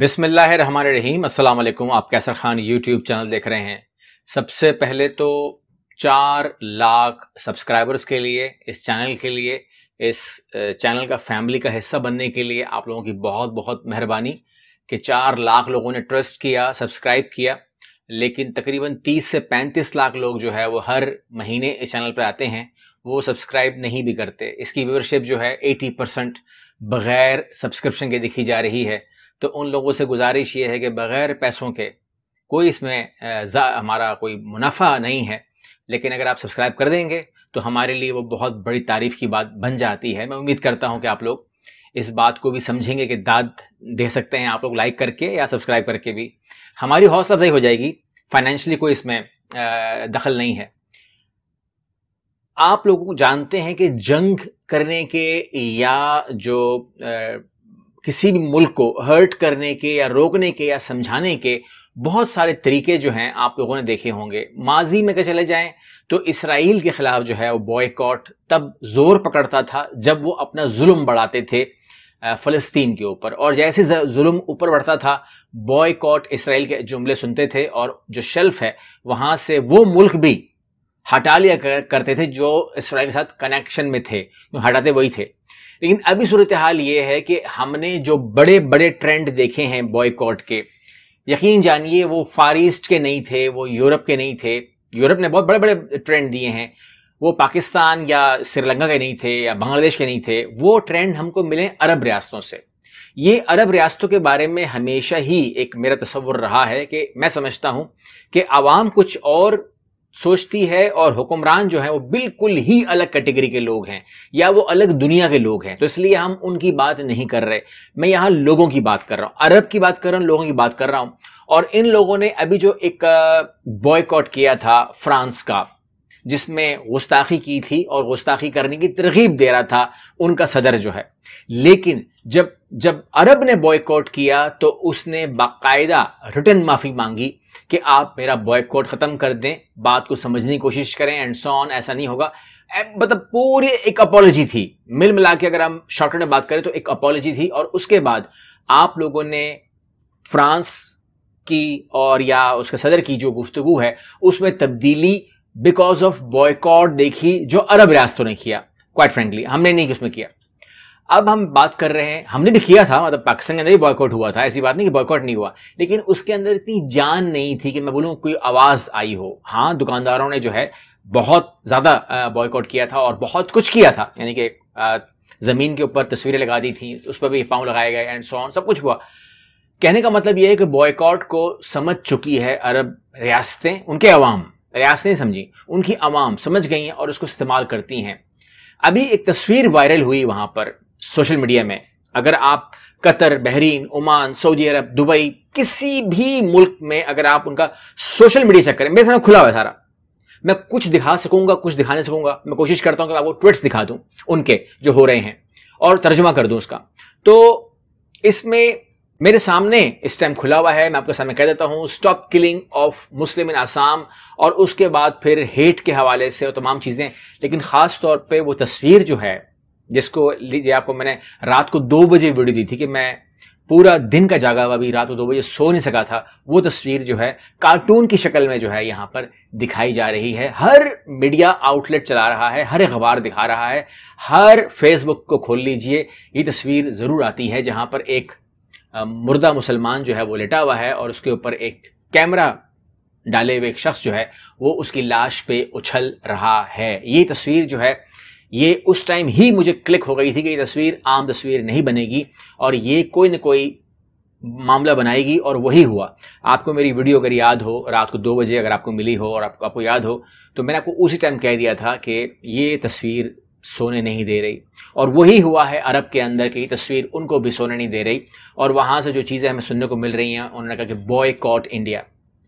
बिसमीम आप कैसर Khan YouTube channel देख रहे हैं सबसे पहले तो चार लाख सब्सक्राइबर्स के लिए इस चैनल के लिए इस चैनल का फैमिली का हिस्सा बनने के लिए आप लोगों की बहुत बहुत मेहरबानी कि चार लाख लोगों ने ट्रस्ट किया सब्सक्राइब किया लेकिन तकरीबन तीस से पैंतीस लाख लोग जो है वो हर महीने इस चैनल पर आते हैं वो सब्सक्राइब नहीं भी करते इसकी व्यूअरशिप जो है एटी परसेंट बगैर सब्सक्रिप्शन के दिखी जा रही है तो उन लोगों से गुजारिश ये है कि बग़ैर पैसों के कोई इसमें हमारा कोई मुनाफा नहीं है लेकिन अगर आप सब्सक्राइब कर देंगे तो हमारे लिए वो बहुत बड़ी तारीफ की बात बन जाती है मैं उम्मीद करता हूँ कि आप लोग इस बात को भी समझेंगे कि दाद दे सकते हैं आप लोग लाइक करके या सब्सक्राइब करके भी हमारी हौसला अफजाई हो जाएगी फाइनेंशली कोई इसमें दखल नहीं है आप लोगों को जानते हैं कि जंग करने के या जो किसी भी मुल्क को हर्ट करने के या रोकने के या समझाने के बहुत सारे तरीके जो हैं आप लोगों ने देखे होंगे माजी में अगर चले जाएं तो इसराइल के खिलाफ जो है वो बॉयकॉट तब जोर पकड़ता था जब वो अपना जुल्म बढ़ाते थे फ़लस्तीन के ऊपर और जैसे जुल्म ऊपर बढ़ता था बॉयकॉट इसराइल के जुमले सुनते थे और जो शेल्फ है वहां से वो मुल्क भी हटा लिया करते थे जो इसराइल के साथ कनेक्शन में थे हटाते वही थे लेकिन अभी सूरत हाल ये है कि हमने जो बड़े बड़े ट्रेंड देखे हैं बॉयकॉट के यकीन जानिए वो फार ईस्ट के नहीं थे वो यूरोप के नहीं थे यूरोप ने बहुत बड़े बड़े ट्रेंड दिए हैं वो पाकिस्तान या श्रीलंका के नहीं थे या बांग्लादेश के नहीं थे वो ट्रेंड हमको मिले अरब रियासतों से ये अरब रियासतों के बारे में हमेशा ही एक मेरा तस्वुर रहा है कि मैं समझता हूँ कि आवाम कुछ और सोचती है और हुक्मरान जो है वो बिल्कुल ही अलग कैटेगरी के लोग हैं या वो अलग दुनिया के लोग हैं तो इसलिए हम उनकी बात नहीं कर रहे मैं यहाँ लोगों की बात कर रहा हूँ अरब की बात कर रहा हूँ लोगों की बात कर रहा हूँ और इन लोगों ने अभी जो एक बॉयकॉट किया था फ्रांस का जिसमें गुस्ताखी की थी और गुस्ताखी करने की तरगीब दे रहा था उनका सदर जो है लेकिन जब जब अरब ने बॉयकॉट किया तो उसने बाकायदा रिटर्न माफी मांगी कि आप मेरा बॉयकॉट खत्म कर दें बात को समझने की कोशिश करें एंड सो ऑन ऐसा नहीं होगा मतलब पूरी एक अपोलॉजी थी मिल मिला के अगर हम शॉर्टकट में बात करें तो एक अपोलॉजी थी और उसके बाद आप लोगों ने फ्रांस की और या उसके सदर की जो गुफ्तगु है उसमें तब्दीली बिकॉज ऑफ बॉयकॉट देखी जो अरब रियासतों ने किया क्वाइट फ्रेंकली हमने नहीं उसमें किया अब हम बात कर रहे हैं हमने भी किया था मतलब पाकिस्तान के अंदर ही बॉयकॉट हुआ था ऐसी बात नहीं कि बॉयकॉट नहीं हुआ लेकिन उसके अंदर इतनी जान नहीं थी कि मैं बोलूँ कोई आवाज़ आई हो हाँ दुकानदारों ने जो है बहुत ज़्यादा बॉयकॉट किया था और बहुत कुछ किया था यानी कि ज़मीन के ऊपर तस्वीरें लगा दी थी उस पर भी पाँव लगाए गए एंड सॉन सब कुछ हुआ कहने का मतलब यह है कि बॉयकॉट को समझ चुकी है अरब रियासतें उनके अवाम रियासतें समझी उनकी अवाम समझ गई हैं और उसको इस्तेमाल करती हैं अभी एक तस्वीर वायरल हुई वहां पर सोशल मीडिया में अगर आप Qatar Bahrain Oman Saudi Arabia Dubai किसी भी मुल्क में अगर आप उनका सोशल मीडिया चेक करें मेरे सामने खुला हुआ है सारा मैं कुछ दिखा सकूंगा कुछ दिखा नहीं सकूंगा मैं कोशिश करता हूं कि आपको ट्वीट्स दिखा दूं उनके जो हो रहे हैं और तर्जुमा कर दूं उसका तो इसमें मेरे सामने इस टाइम खुला हुआ है मैं आपके सामने कह देता हूं stop killing of Muslim in Assam और उसके बाद फिर हेट के हवाले से और तमाम चीजें लेकिन खास तौर पे वो तस्वीर जो है जिसको लीजिए आपको मैंने रात को दो बजे वीडियो दी थी कि मैं पूरा दिन का जागा हुआ भी रात को दो बजे सो नहीं सका था वो तस्वीर जो है कार्टून की शक्ल में जो है यहाँ पर दिखाई जा रही है हर मीडिया आउटलेट चला रहा है हर अखबार दिखा रहा है हर फेसबुक को खोल लीजिए ये तस्वीर ज़रूर आती है जहाँ पर एक मुर्दा मुसलमान जो है वो लेटा हुआ है और उसके ऊपर एक कैमरा डाले हुए एक शख्स जो है वो उसकी लाश पे उछल रहा है ये तस्वीर जो है ये उस टाइम ही मुझे क्लिक हो गई थी कि ये तस्वीर आम तस्वीर नहीं बनेगी और ये कोई ना कोई मामला बनाएगी और वही हुआ आपको मेरी वीडियो अगर याद हो रात को दो बजे अगर आपको मिली हो और आपको आपको याद हो तो मैंने आपको उसी टाइम कह दिया था कि ये तस्वीर सोने नहीं दे रही और वही हुआ है अरब के अंदर की तस्वीर उनको भी सोने नहीं दे रही और वहाँ से जो चीज़ें हमें सुनने को मिल रही हैं उन्होंने कहा कि बॉय कॉट इंडिया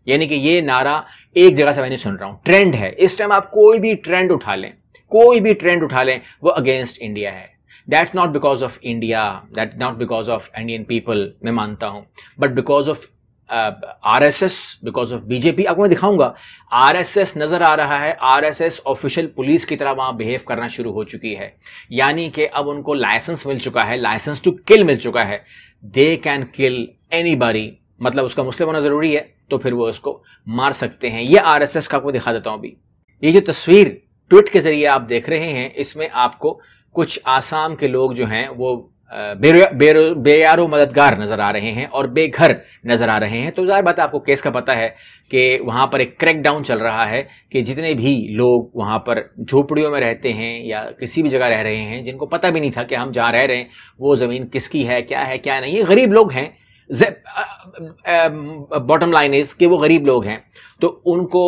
यानी कि ये नारा एक जगह से मैं नहीं सुन रहा हूँ ट्रेंड है इस टाइम आप कोई भी ट्रेंड उठा लें कोई भी ट्रेंड उठा लें वो अगेंस्ट इंडिया है that not because of India that not because of Indian people मैं मानता हूं but because of R S S because of BJP आपको मैं दिखाऊंगा आर एस एस नजर आ रहा है R S S official police की तरह वहां बिहेव करना शुरू हो चुकी है यानी कि अब उनको लाइसेंस मिल चुका है लाइसेंस टू किल मिल चुका है दे कैन किल एनी बारी मतलब उसका मुस्लिम होना जरूरी है तो फिर वो उसको मार सकते हैं ये आर एस एस का आपको दिखा देता हूं अभी ये जो तस्वीर ट्वीट के जरिए आप देख रहे हैं इसमें आपको कुछ आसाम के लोग जो हैं वो बेयारो मददगार नजर आ रहे हैं और बेघर नजर आ रहे हैं तो जाहिर बात आपको केस का पता है कि वहां पर एक क्रैकडाउन चल रहा है कि जितने भी लोग वहां पर झोपड़ियों में रहते हैं या किसी भी जगह रह रहे हैं जिनको पता भी नहीं था कि हम जहाँ रह रहे हैं वो ज़मीन किसकी है क्या है क्या नहीं ये गरीब लोग हैं बॉटम लाइन इज कि वो गरीब लोग हैं तो उनको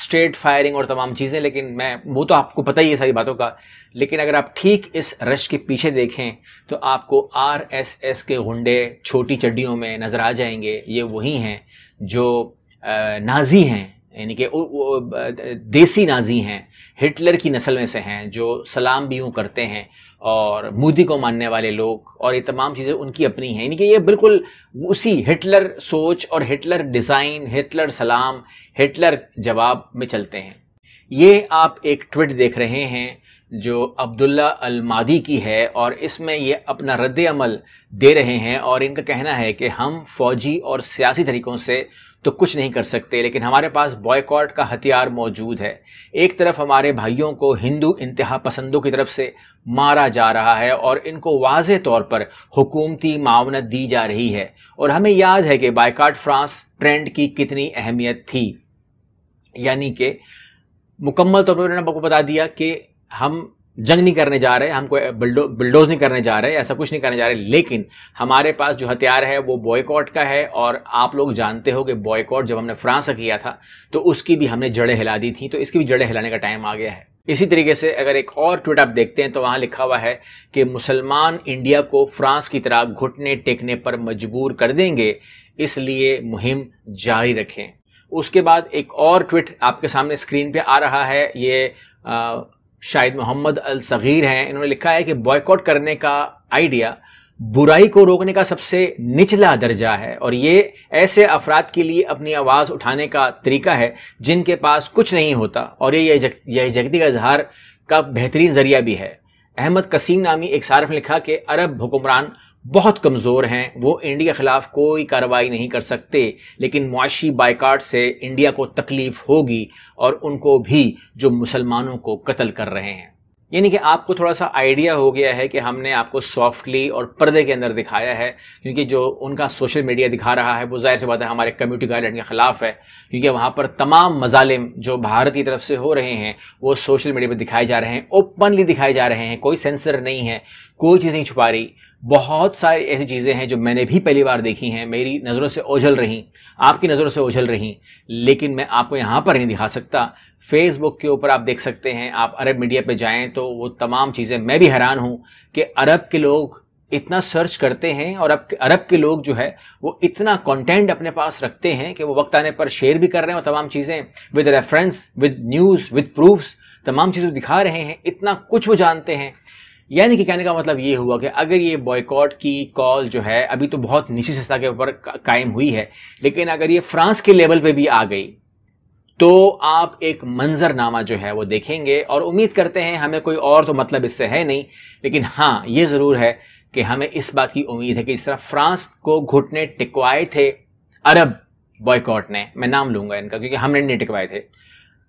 स्ट्रेट फायरिंग और तमाम चीज़ें लेकिन मैं वो तो आपको पता ही है सारी बातों का लेकिन अगर आप ठीक इस रश के पीछे देखें तो आपको आर एस एस के गुंडे छोटी चड्डियों में नज़र आ जाएंगे ये वही हैं जो uh, नाजी हैं यानी कि देसी नाजी हैं हिटलर की नस्ल में से हैं जो सलाम भी यूँ करते हैं और मोदी को मानने वाले लोग और ये तमाम चीज़ें उनकी अपनी हैं यानी कि ये बिल्कुल उसी हिटलर सोच और हिटलर डिज़ाइन हिटलर सलाम हिटलर जवाब में चलते हैं ये आप एक ट्वीट देख रहे हैं जो अब्दुल्ला अलमादी की है और इसमें ये अपना रद्द अमल दे रहे हैं और इनका कहना है कि हम फौजी और सियासी तरीक़ों से तो कुछ नहीं कर सकते लेकिन हमारे पास बॉयकॉट का हथियार मौजूद है एक तरफ हमारे भाइयों को हिंदू इंतहा पसंदों की तरफ से मारा जा रहा है और इनको वाज तौर पर हुकूमती मावनत दी जा रही है और हमें याद है कि बायकॉट फ्रांस ट्रेंड की कितनी अहमियत थी यानी कि मुकम्मल तौर पर मैंने आपको बता दिया कि हम जंग नहीं करने जा रहे हमको बिल्डो बिल्डोज नहीं करने जा रहे ऐसा कुछ नहीं करने जा रहे लेकिन हमारे पास जो हथियार है वो बॉयकॉट का है और आप लोग जानते हो कि बॉयकॉट जब हमने फ्रांस से किया था तो उसकी भी हमने जड़ें हिला दी थी तो इसकी भी जड़ें हिलाने का टाइम आ गया है इसी तरीके से अगर एक और ट्वीट आप देखते हैं तो वहां लिखा हुआ है कि मुसलमान इंडिया को फ्रांस की तरह घुटने टेकने पर मजबूर कर देंगे इसलिए मुहिम जारी रखें उसके बाद एक और ट्वीट आपके सामने स्क्रीन पे आ रहा है ये आ, शायद मोहम्मद अल सगीर हैं इन्होंने लिखा है कि बॉयकॉट करने का आइडिया बुराई को रोकने का सबसे निचला दर्जा है और ये ऐसे अफराद के लिए अपनी आवाज़ उठाने का तरीका है जिनके पास कुछ नहीं होता और ये जग, यह का इजहार का बेहतरीन जरिया भी है अहमद कसीम नामी एक सारफ ने लिखा कि अरब हुकुमरान बहुत कमज़ोर हैं वो इंडिया के ख़िलाफ़ कोई कार्रवाई नहीं कर सकते लेकिन मुआशी बाइकाट से इंडिया को तकलीफ़ होगी और उनको भी जो मुसलमानों को कत्ल कर रहे हैं यानी कि आपको थोड़ा सा आइडिया हो गया है कि हमने आपको सॉफ्टली और पर्दे के अंदर दिखाया है क्योंकि जो उनका सोशल मीडिया दिखा रहा है वो जाहिर सी बात है हमारे कम्युनिटी गाइडलाइन के ख़िलाफ़ है क्योंकि वहाँ पर तमाम मजालिम जो भारत की तरफ से हो रहे हैं वो सोशल मीडिया पर दिखाए जा रहे हैं ओपनली दिखाए जा रहे हैं कोई सेंसर नहीं है कोई चीज़ नहीं छुपा रही बहुत सारी ऐसी चीज़ें हैं जो मैंने भी पहली बार देखी हैं मेरी नज़रों से ओझल रहीं आपकी नज़रों से ओझल रहीं लेकिन मैं आपको यहाँ पर नहीं दिखा सकता फेसबुक के ऊपर आप देख सकते हैं आप अरब मीडिया पे जाएं तो वो तमाम चीज़ें मैं भी हैरान हूँ कि अरब के लोग इतना सर्च करते हैं और अब अरब के लोग जो है वो इतना कंटेंट अपने पास रखते हैं कि वो वक्त आने पर शेयर भी कर रहे हैं और तमाम चीज़ें with reference with news with proofs तमाम चीज़ें दिखा रहे हैं इतना कुछ वो जानते हैं यानी कि कहने का मतलब ये हुआ कि अगर ये बॉयकॉट की कॉल जो है अभी तो बहुत निचली सस्ता के ऊपर कायम हुई है लेकिन अगर ये फ्रांस के लेवल पे भी आ गई तो आप एक मंजरनामा जो है वो देखेंगे और उम्मीद करते हैं हमें कोई और तो मतलब इससे है नहीं लेकिन हाँ ये ज़रूर है कि हमें इस बात की उम्मीद है कि जिस तरह फ्रांस को घुटने टिकवाए थे अरब बॉयकॉट ने मैं नाम लूंगा इनका क्योंकि हमने नहीं टिकवाए थे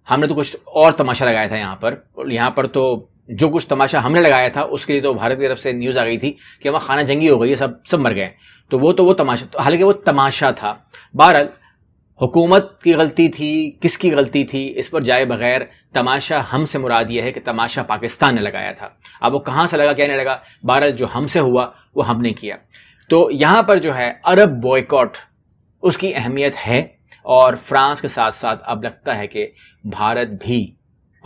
हमने तो कुछ और तमाशा लगाया था यहाँ पर यहाँ पर तो जो कुछ तमाशा हमने लगाया था उसके लिए तो भारत की तरफ से न्यूज़ आ गई थी कि वहाँ खाना जंगी हो गई है सब सब मर गए तो वो तो वो तमाशा तो हालांकि वो तमाशा था बहरहाल हुकूमत की गलती थी किसकी गलती थी इस पर जाए बगैर तमाशा हमसे मुराद ये है कि तमाशा पाकिस्तान ने लगाया था अब वो कहाँ से लगा क्या नहीं लगा बहरहाल जो हमसे हुआ वो हमने किया तो यहाँ पर जो है अरब बॉयकॉट उसकी अहमियत है और फ्रांस के साथ साथ अब लगता है कि भारत भी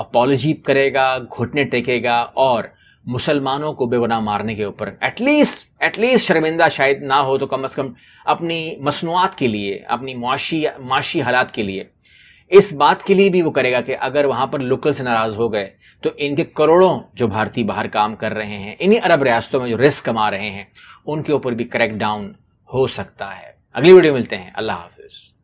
अपॉलोजी करेगा घुटने टेकेगा और मुसलमानों को बेगुनाह मारने के ऊपर एटलीस्ट एटलीस्ट शर्मिंदा शायद ना हो तो कम अज़ कम अपनी मसनूआत के लिए अपनी मुआशी माशी हालात के लिए इस बात के लिए भी वो करेगा कि अगर वहां पर लोकल से नाराज़ हो गए तो इनके करोड़ों जो भारतीय बाहर काम कर रहे हैं इन्हीं अरब रियासतों में जो रिस्क कमा रहे हैं उनके ऊपर भी क्रैक डाउन हो सकता है अगली वीडियो मिलते हैं अल्लाह हाफिज़